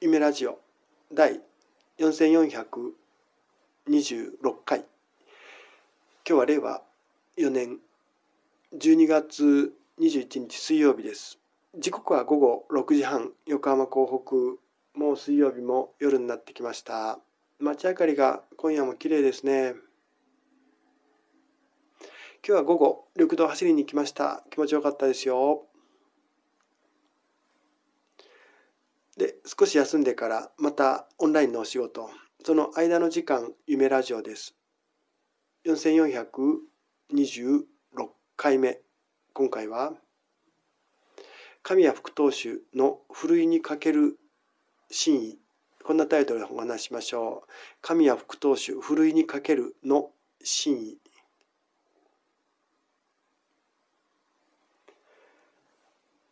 夢ラジオ第4426回今日は令和4年12月21日水曜日です時刻は午後6時半横浜港北もう水曜日も夜になってきました街明かりが今夜も綺麗ですね今日は午後緑道走りに来ました気持ちよかったですよで少し休んでからまたオンラインのお仕事その間の時間夢ラジオです4426回目今回は神谷副投手のふるいにかける真意こんなタイトルでお話しましょう神谷副投手ふるいにかけるの真意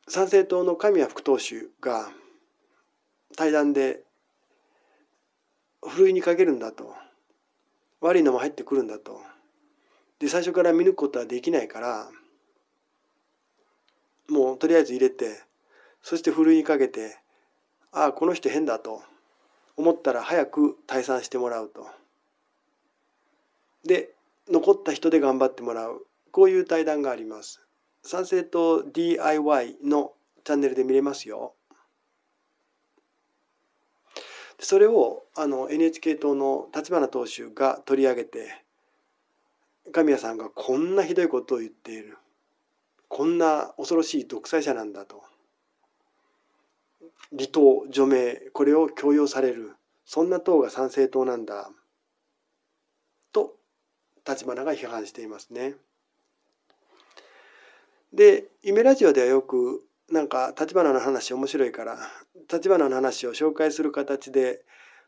参政党の神谷副党首が対談でふるいにかけるんだと悪いのも入ってくるんだとで最初から見抜くことはできないからもうとりあえず入れてそしてふるいにかけてああこの人変だと思ったら早く退散してもらうと。で残った人で頑張ってもらうこういう対談があります。賛成と DIY のチャンネルで見れますよ。それをあの NHK 党の立花党首が取り上げて神谷さんがこんなひどいことを言っているこんな恐ろしい独裁者なんだと離党除名これを強要されるそんな党が賛成党なんだと立花が批判していますね。で「夢ラジオ」ではよくなんか橘の話面白いから橘の話を紹介する形で、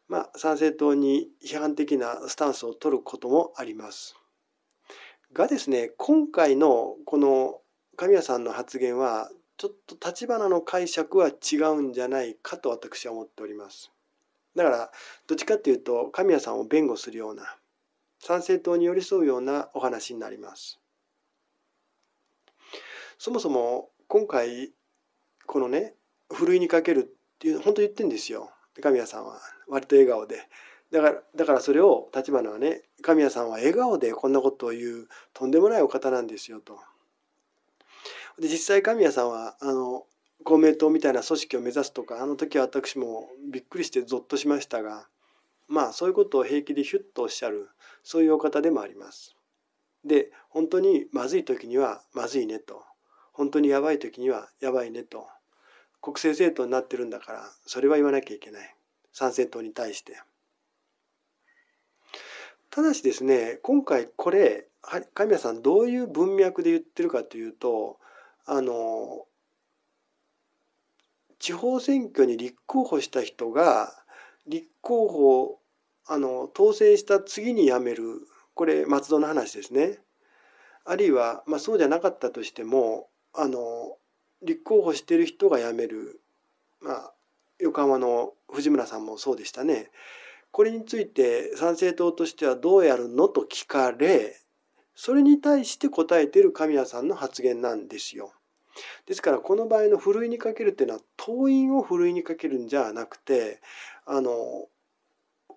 まあ、参政党に批判的なスタンスを取ることもあります。がですね今回のこの神谷さんの発言はちょっと橘の解釈は違うんじゃないかと私は思っております。だからどっちかっていうと神谷さんを弁護するような参政党に寄り添うようなお話になります。そもそも今回このねふるいにかけるっていう本当言ってんですよ神谷さんは割と笑顔で。だからだからそれを立花はね神谷さんは笑顔でこんなことを言うとんでもないお方なんですよと。で実際神谷さんはあの公明党みたいな組織を目指すとかあの時は私もびっくりしてぞっとしましたがまあそういうことを平気でヒュッとおっしゃるそういうお方でもあります。で本当にまずい時にはまずいねと本当にやばい時にはやばいねと国政政党になってるんだからそれは言わなきゃいけない参政党に対して。ただしですね今回これ神谷さんどういう文脈で言ってるかというとあの地方選挙に立候補した人が立候補あの当選した次に辞めるこれ松戸の話ですねあるいは、まあ、そうじゃなかったとしてもあの立候補している人が辞める、まあ、横浜の藤村さんもそうでしたね。これについて参政党としてはどうやるのと聞かれ、それに対して答えている神谷さんの発言なんですよ。ですからこの場合のふるいにかけるっていうのは党員をふるいにかけるんじゃなくてあの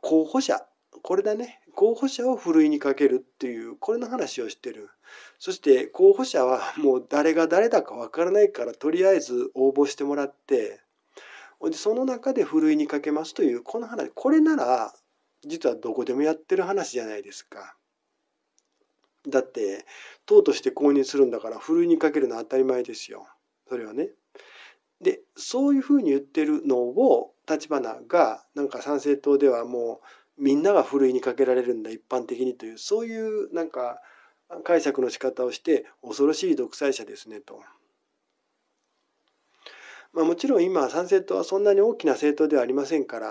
候補者これだね候補者をふるいにかけるっていうこれの話をしてるそして候補者はもう誰が誰だかわからないからとりあえず応募してもらってその中でふるいにかけますというこの話これなら実はどこでもやってる話じゃないですか。だって党として公認するんだからふるいにかけるのは当たり前ですよそれはね。でそういうふうに言ってるのを立花がなんか参政党ではもうみんながふるいにかけられるんだ一般的にというそういうなんか解釈の仕方をして恐ろしい独裁者ですねと。まあ、もちろん今参政党はそんなに大きな政党ではありませんから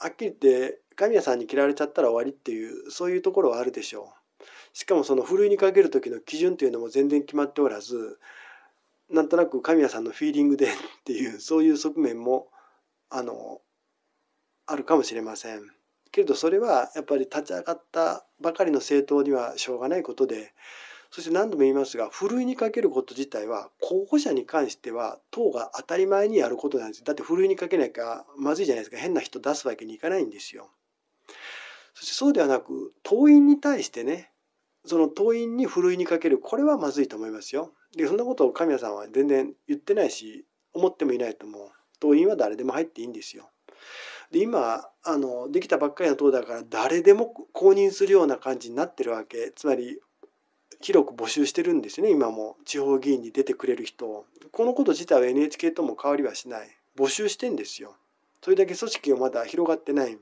はっきり言って神谷さんに嫌われちゃったら終わりっていうそういうところはあるでしょう。しかもそのふるいにかける時の基準というのも全然決まっておらずなんとなく神谷さんのフィーリングでっていうそういう側面もあのあるかもしれません。けれどそれはやっぱり立ち上がったばかりの政党にはしょうがないことでそして何度も言いますがふるいにかけること自体は候補者に関しては党が当たり前にやることなんですだってふるいにかけなきゃまずいじゃないですか変な人出すわけにいかないんですよ。そしてそうではなく党員に対してねその党員にふるいにかけるこれはまずいと思いますよ。でそんなことを神谷さんは全然言ってないし思ってもいないと思う。党員は誰でも入っていいんですよ。で今あのできたばっかりの党だから誰でも公認するような感じになってるわけつまり広く募集してるんですよね今も地方議員に出てくれる人をこのこと自体は NHK とも変わりはしない募集してんですよそれだけ組織がまだ広がってない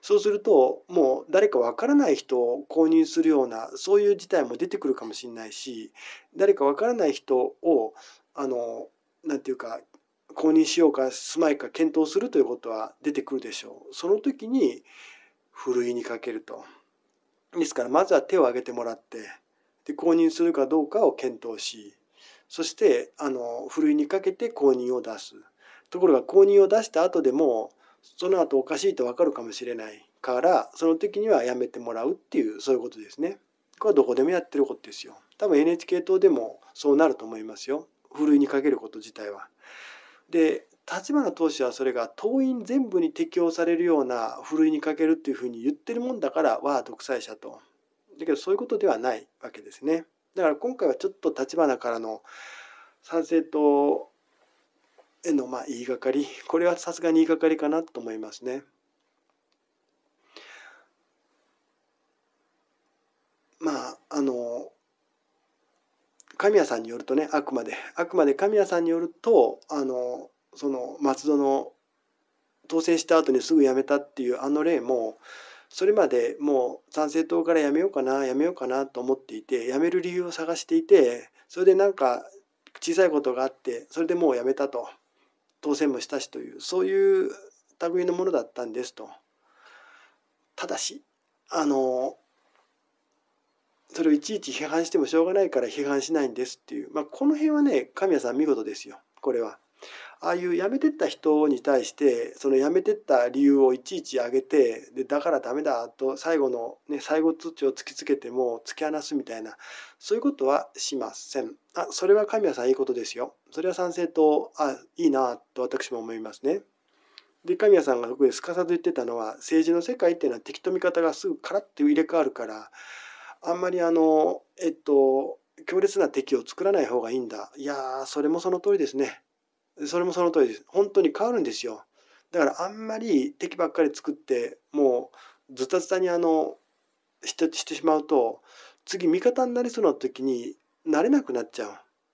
そうするともう誰かわからない人を公認するようなそういう事態も出てくるかもしれないし誰かわからない人をあのなんていうか購入しようか住まいか検討するということは出てくるでしょう。その時にふるいにかけると。ですからまずは手を挙げてもらってで購入するかどうかを検討しそしてあのふるいにかけて購入を出す。ところが購入を出した後でもその後おかしいと分かるかもしれないからその時にはやめてもらうっていうそういうことですね。これはどこでもやってることですよ。多分 NHK 党でもそうなると思いますよ。ふるいにかけること自体は。で立花党首はそれが党員全部に適用されるようなふるいにかけるっていうふうに言ってるもんだからは独裁者と。だけどそういうことではないわけですね。だから今回はちょっと立花からの参政党へのまあ言いがかりこれはさすがに言いがかりかなと思いますね。まああの神谷さんによるとねあくまであくまで神谷さんによるとあのその松戸の当選した後にすぐ辞めたっていうあの例もそれまでもう参政党から辞めようかな辞めようかなと思っていて辞める理由を探していてそれでなんか小さいことがあってそれでもう辞めたと当選もしたしというそういう類のものだったんですと。ただしあのそれをいちいち批判してもしょうがないから批判しないんですっていう、まあ、この辺はね神谷さん見事ですよこれは。ああいう辞めてった人に対してその辞めてった理由をいちいち挙げてでだからダメだと最後の、ね、最後通知を突きつけても突き放すみたいなそういうことはしません。あそれは神谷さんいいことですよ。それは賛成とあいいなと私も思いますね。で神谷さんがすすかさず言ってたのは政治の世界っていうのは敵と味方がすぐカラッと入れ替わるからあんまりあのえっと強烈な敵を作らない方がいいんだいやそれもその通りですねそれもその通りです本当に変わるんですよだからあんまり敵ばっかり作ってもうズタズタにあのしてしてしまうと次味方になりそうな時になれなくなっちゃう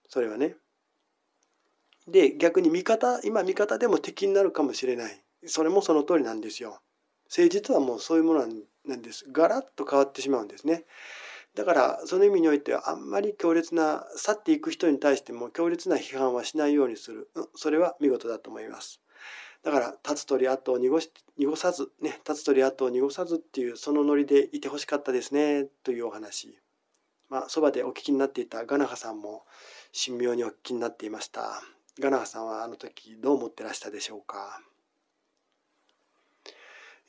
それはねで逆に味方今味方でも敵になるかもしれないそれもその通りなんですよ誠実はもうそういうものなんなんです。ガラッと変わってしまうんですね。だからその意味においてはあんまり強烈な去っていく人に対しても強烈な批判はしないようにする、うん、それは見事だと思います。だから「立つ鳥跡を濁し濁さず」ね「立つ鳥跡を濁さず」っていうそのノリでいてほしかったですねというお話。まあ、そばでお聞きになっていたガナハさんも神妙にお聞きになっていました。ガナハさんはあの時どう思ってらしたでしょうか。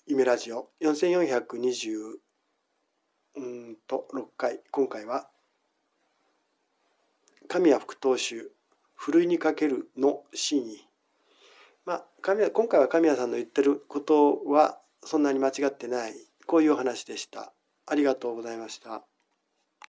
夢ラジオ4420うんと6回今回は神谷副投手ふるいにかけるの真意まあ神谷今回は神谷さんの言ってることはそんなに間違ってないこういうお話でしたありがとうございました。